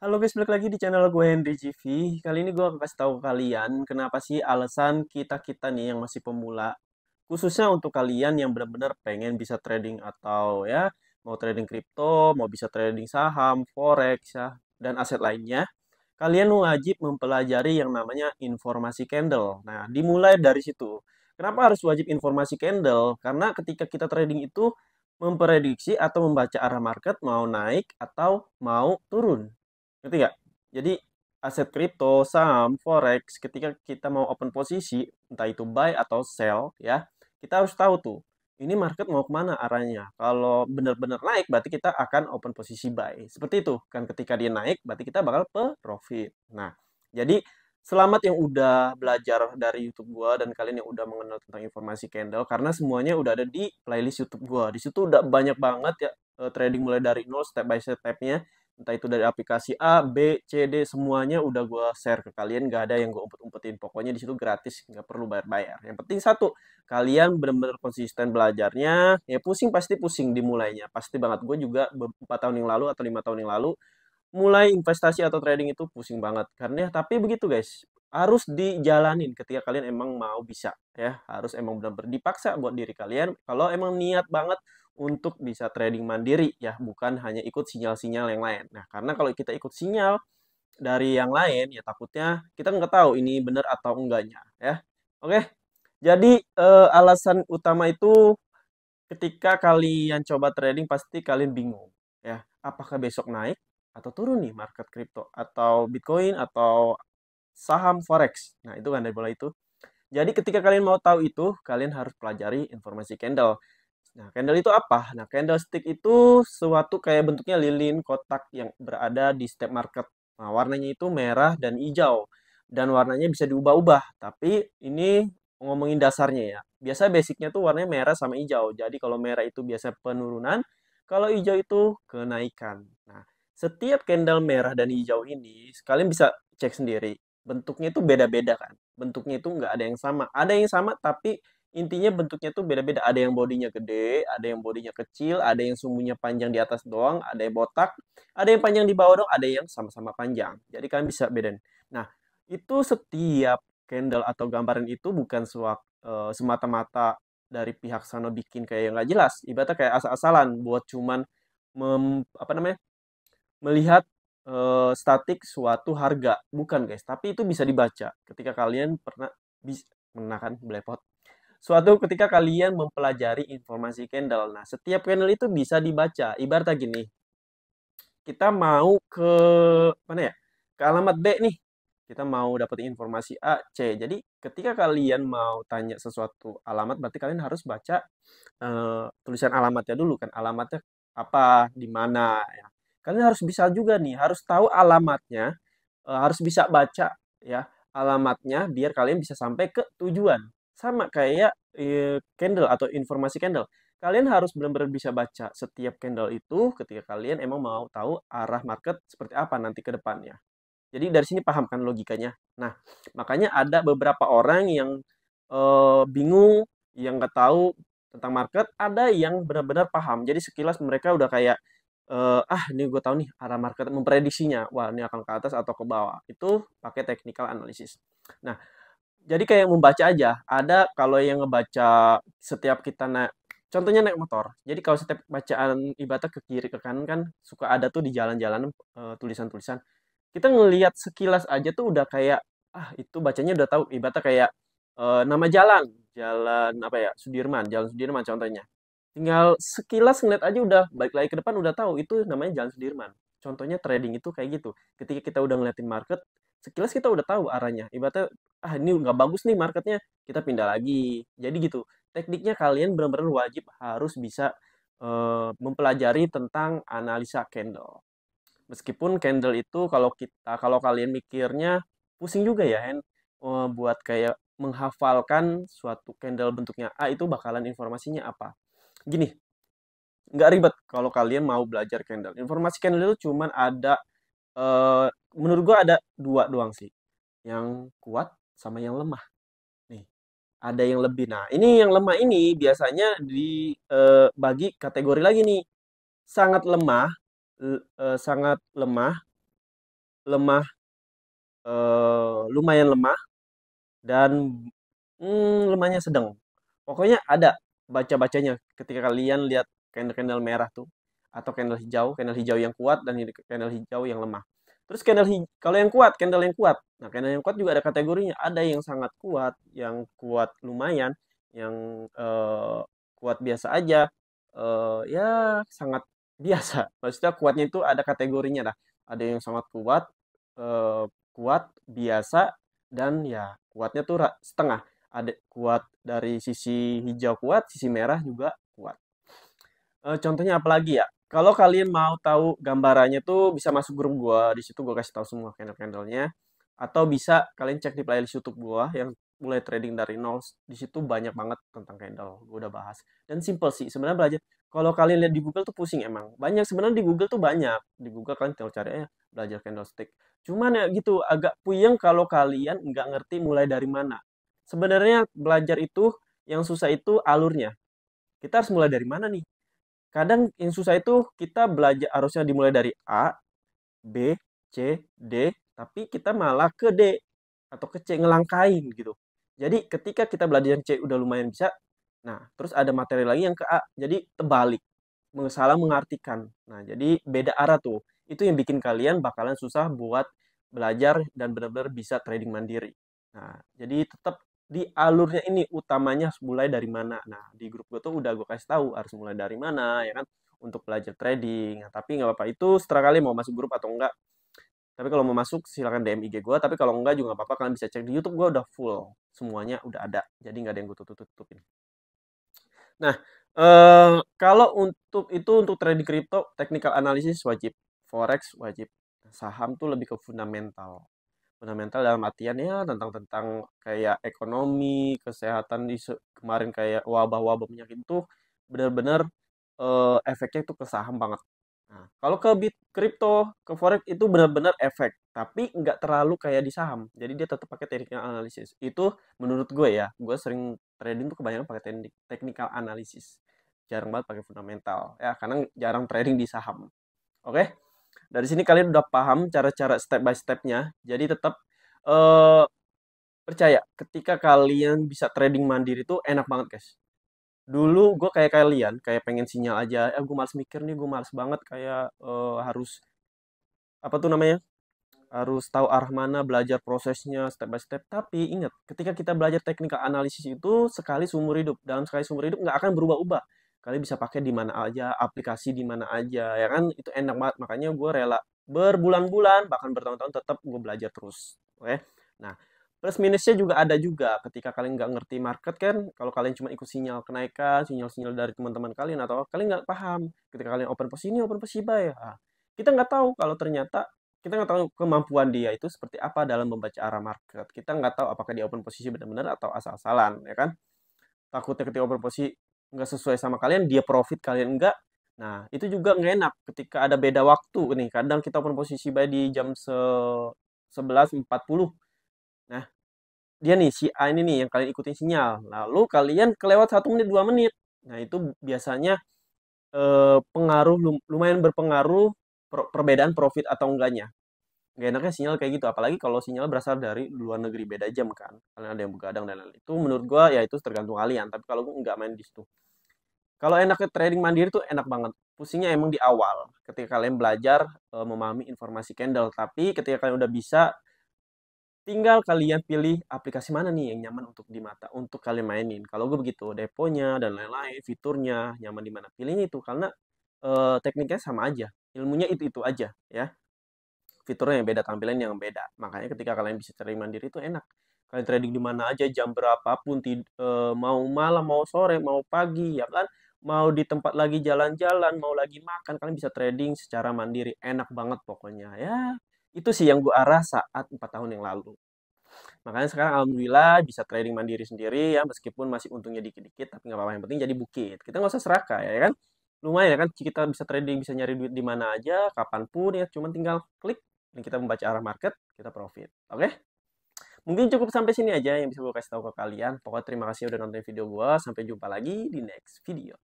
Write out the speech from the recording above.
Halo guys, balik lagi di channel gue Henry GV. Kali ini gue akan kasih tahu kalian kenapa sih alasan kita-kita nih yang masih pemula, khususnya untuk kalian yang benar-benar pengen bisa trading atau ya mau trading kripto, mau bisa trading saham, forex ya dan aset lainnya. Kalian wajib mempelajari yang namanya informasi candle. Nah, dimulai dari situ. Kenapa harus wajib informasi candle? Karena ketika kita trading itu memprediksi atau membaca arah market mau naik atau mau turun ngerti nggak jadi aset kripto saham forex ketika kita mau open posisi entah itu buy atau sell ya kita harus tahu tuh ini market mau kemana arahnya. Kalau benar-benar naik, berarti kita akan open posisi buy. Seperti itu. Kan ketika dia naik, berarti kita bakal profit. Nah, jadi selamat yang udah belajar dari YouTube gua dan kalian yang udah mengenal tentang informasi candle karena semuanya udah ada di playlist YouTube gua. Di situ udah banyak banget ya eh, trading mulai dari nol step by step-nya entah itu dari aplikasi A, B, C, D semuanya udah gue share ke kalian gak ada yang gue umpet-umpetin pokoknya di situ gratis nggak perlu bayar-bayar yang penting satu kalian benar-benar konsisten belajarnya ya pusing pasti pusing dimulainya pasti banget gue juga empat tahun yang lalu atau lima tahun yang lalu mulai investasi atau trading itu pusing banget karena tapi begitu guys harus dijalanin ketika kalian emang mau bisa ya harus emang benar-benar dipaksa buat diri kalian kalau emang niat banget untuk bisa trading mandiri ya, bukan hanya ikut sinyal-sinyal yang lain. Nah, karena kalau kita ikut sinyal dari yang lain ya takutnya kita nggak tahu ini benar atau enggaknya ya. Oke. Jadi eh, alasan utama itu ketika kalian coba trading pasti kalian bingung ya, apakah besok naik atau turun nih market crypto atau Bitcoin atau saham forex. Nah, itu kan dari bola itu. Jadi ketika kalian mau tahu itu, kalian harus pelajari informasi candle. Nah, candle itu apa? Nah, candlestick itu suatu kayak bentuknya lilin kotak yang berada di step market. Nah, warnanya itu merah dan hijau. Dan warnanya bisa diubah-ubah. Tapi ini ngomongin dasarnya ya. Biasa basicnya tuh warnanya merah sama hijau. Jadi kalau merah itu biasa penurunan, kalau hijau itu kenaikan. Nah, setiap candle merah dan hijau ini, kalian bisa cek sendiri. Bentuknya itu beda-beda kan. Bentuknya itu nggak ada yang sama. Ada yang sama tapi intinya bentuknya tuh beda-beda. Ada yang bodinya gede, ada yang bodinya kecil, ada yang sumbunya panjang di atas doang, ada yang botak, ada yang panjang di bawah doang, ada yang sama-sama panjang. Jadi kalian bisa bedain. Nah, itu setiap candle atau gambaran itu bukan suak, e, semata-mata dari pihak sana bikin kayak yang nggak jelas. Ibaratnya kayak asal-asalan buat cuman mem, apa namanya melihat e, statik suatu harga, bukan guys. Tapi itu bisa dibaca ketika kalian pernah bisa menakan blackpot Suatu ketika kalian mempelajari informasi candle. Nah, setiap candle itu bisa dibaca. Ibaratnya gini. Kita mau ke mana ya? Ke alamat B nih. Kita mau dapat informasi A, C. Jadi ketika kalian mau tanya sesuatu alamat, berarti kalian harus baca uh, tulisan alamatnya dulu kan. Alamatnya apa, di mana ya. Kalian harus bisa juga nih, harus tahu alamatnya, uh, harus bisa baca ya alamatnya biar kalian bisa sampai ke tujuan sama kayak iya, candle atau informasi candle kalian harus benar-benar bisa baca setiap candle itu ketika kalian emang mau tahu arah market seperti apa nanti ke depannya. Jadi dari sini paham kan logikanya. Nah, makanya ada beberapa orang yang e, bingung, yang nggak tahu tentang market, ada yang benar-benar paham. Jadi sekilas mereka udah kayak e, ah ini gue tahu nih arah market memprediksinya, wah ini akan ke atas atau ke bawah. Itu pakai technical analysis. Nah, jadi kayak membaca aja. Ada kalau yang ngebaca setiap kita naik contohnya naik motor. Jadi kalau setiap bacaan ibadah ke kiri ke kanan kan suka ada tuh di jalan-jalan uh, tulisan-tulisan. Kita ngelihat sekilas aja tuh udah kayak ah itu bacanya udah tahu ibadah kayak e, nama jalan, jalan apa ya? Sudirman, jalan Sudirman contohnya. Tinggal sekilas ngeliat aja udah balik lagi ke depan udah tahu itu namanya jalan Sudirman contohnya trading itu kayak gitu ketika kita udah ngeliatin market sekilas kita udah tahu arahnya ibaratnya ah ini nggak bagus nih marketnya kita pindah lagi jadi gitu tekniknya kalian benar-benar wajib harus bisa uh, mempelajari tentang analisa candle meskipun candle itu kalau kita kalau kalian mikirnya pusing juga ya Hen uh, buat kayak menghafalkan suatu candle bentuknya A itu bakalan informasinya apa gini nggak ribet kalau kalian mau belajar Candle. Informasi Candle itu cuman ada uh, menurut gua ada dua doang sih. Yang kuat sama yang lemah. Nih, ada yang lebih. Nah, ini yang lemah ini biasanya dibagi eh, uh, kategori lagi nih. Sangat lemah, uh, sangat lemah, lemah uh, lumayan lemah dan hmm, lemahnya sedang. Pokoknya ada baca-bacanya ketika kalian lihat candle-candle merah tuh atau candle hijau, candle hijau yang kuat dan candle hijau yang lemah. Terus candle hijau, kalau yang kuat, candle yang kuat. Nah, candle yang kuat juga ada kategorinya. Ada yang sangat kuat, yang kuat lumayan, yang uh, kuat biasa aja, uh, ya sangat biasa. Maksudnya kuatnya itu ada kategorinya dah. Ada yang sangat kuat, uh, kuat biasa dan ya kuatnya tuh setengah. Ada kuat dari sisi hijau kuat, sisi merah juga Eh, contohnya apa lagi ya? Kalau kalian mau tahu gambarannya tuh bisa masuk grup gua, di situ gua kasih tahu semua candle-candlenya atau bisa kalian cek di playlist YouTube gua yang mulai trading dari nol. Di situ banyak banget tentang candle, gua udah bahas. Dan simple sih, sebenarnya belajar kalau kalian lihat di Google tuh pusing emang. Banyak sebenarnya di Google tuh banyak. Di Google kalian tinggal cari ya belajar candlestick. Cuman ya gitu agak puyeng kalau kalian nggak ngerti mulai dari mana. Sebenarnya belajar itu yang susah itu alurnya. Kita harus mulai dari mana nih? kadang yang susah itu kita belajar harusnya dimulai dari A, B, C, D, tapi kita malah ke D atau ke C ngelangkain gitu. Jadi ketika kita belajar yang C udah lumayan bisa, nah terus ada materi lagi yang ke A, jadi terbalik, salah mengartikan. Nah jadi beda arah tuh, itu yang bikin kalian bakalan susah buat belajar dan benar-benar bisa trading mandiri. Nah jadi tetap di alurnya ini utamanya harus mulai dari mana. Nah, di grup gue tuh udah gue kasih tahu harus mulai dari mana ya kan untuk belajar trading. Nah, tapi nggak apa-apa itu setelah kali mau masuk grup atau enggak. Tapi kalau mau masuk silahkan DM IG gue. Tapi kalau enggak juga nggak apa-apa. Kalian bisa cek di YouTube gue udah full semuanya udah ada. Jadi nggak ada yang gue tutup-tutupin. Nah, eh, kalau untuk itu untuk trading crypto technical analysis wajib, forex wajib, saham tuh lebih ke fundamental fundamental dalam artian ya tentang tentang kayak ekonomi kesehatan di kemarin kayak wabah-wabah penyakit itu benar-benar uh, eh, efeknya itu ke saham banget nah kalau ke bit kripto ke forex itu benar-benar efek tapi nggak terlalu kayak di saham jadi dia tetap pakai teknikal analisis itu menurut gue ya gue sering trading tuh kebanyakan pakai teknik teknikal analisis jarang banget pakai fundamental ya karena jarang trading di saham oke okay? Dari sini kalian udah paham cara-cara step by stepnya. Jadi tetap uh, percaya ketika kalian bisa trading mandiri itu enak banget guys. Dulu gue kayak kalian, kayak pengen sinyal aja. Eh gue males mikir nih, gue males banget kayak uh, harus apa tuh namanya? harus tahu arah mana belajar prosesnya step by step tapi ingat ketika kita belajar teknikal analisis itu sekali seumur hidup dalam sekali seumur hidup nggak akan berubah-ubah kalian bisa pakai di mana aja aplikasi di mana aja ya kan itu enak banget makanya gue rela berbulan-bulan bahkan bertahun-tahun tetap gue belajar terus oke nah plus minusnya juga ada juga ketika kalian nggak ngerti market kan kalau kalian cuma ikut sinyal kenaikan sinyal-sinyal dari teman-teman kalian atau kalian nggak paham ketika kalian open posisi ini open posisi buy ya ah, kita nggak tahu kalau ternyata kita nggak tahu kemampuan dia itu seperti apa dalam membaca arah market. Kita nggak tahu apakah dia open posisi benar-benar atau asal-asalan, ya kan? Takutnya ketika open posisi nggak sesuai sama kalian dia profit kalian enggak nah itu juga nggak enak ketika ada beda waktu nih kadang kita pun posisi buy di jam se 11.40 nah dia nih si A ini nih yang kalian ikutin sinyal lalu kalian kelewat satu menit dua menit nah itu biasanya eh, pengaruh lumayan berpengaruh perbedaan profit atau enggaknya gak enaknya sinyal kayak gitu apalagi kalau sinyal berasal dari luar negeri beda jam kan kalian ada yang begadang dan lain-lain itu menurut gue ya itu tergantung kalian tapi kalau gue nggak main di situ kalau enaknya trading mandiri tuh enak banget pusingnya emang di awal ketika kalian belajar e, memahami informasi candle tapi ketika kalian udah bisa tinggal kalian pilih aplikasi mana nih yang nyaman untuk di mata untuk kalian mainin kalau gue begitu deponya dan lain-lain fiturnya nyaman di mana pilihnya itu karena e, tekniknya sama aja ilmunya itu itu aja ya fiturnya yang beda, tampilan yang beda. Makanya ketika kalian bisa trading mandiri itu enak. Kalian trading di mana aja, jam berapapun, tid- eh, mau malam, mau sore, mau pagi, ya kan? Mau di tempat lagi jalan-jalan, mau lagi makan, kalian bisa trading secara mandiri. Enak banget pokoknya ya. Itu sih yang gue arah saat 4 tahun yang lalu. Makanya sekarang alhamdulillah bisa trading mandiri sendiri ya meskipun masih untungnya dikit-dikit tapi nggak apa-apa yang penting jadi bukit. Kita nggak usah serakah ya kan. Lumayan ya kan kita bisa trading bisa nyari duit di mana aja kapanpun ya cuman tinggal klik dan kita membaca arah market, kita profit. Oke? Okay? Mungkin cukup sampai sini aja yang bisa gue kasih tahu ke kalian. Pokoknya terima kasih udah nonton video gue. Sampai jumpa lagi di next video.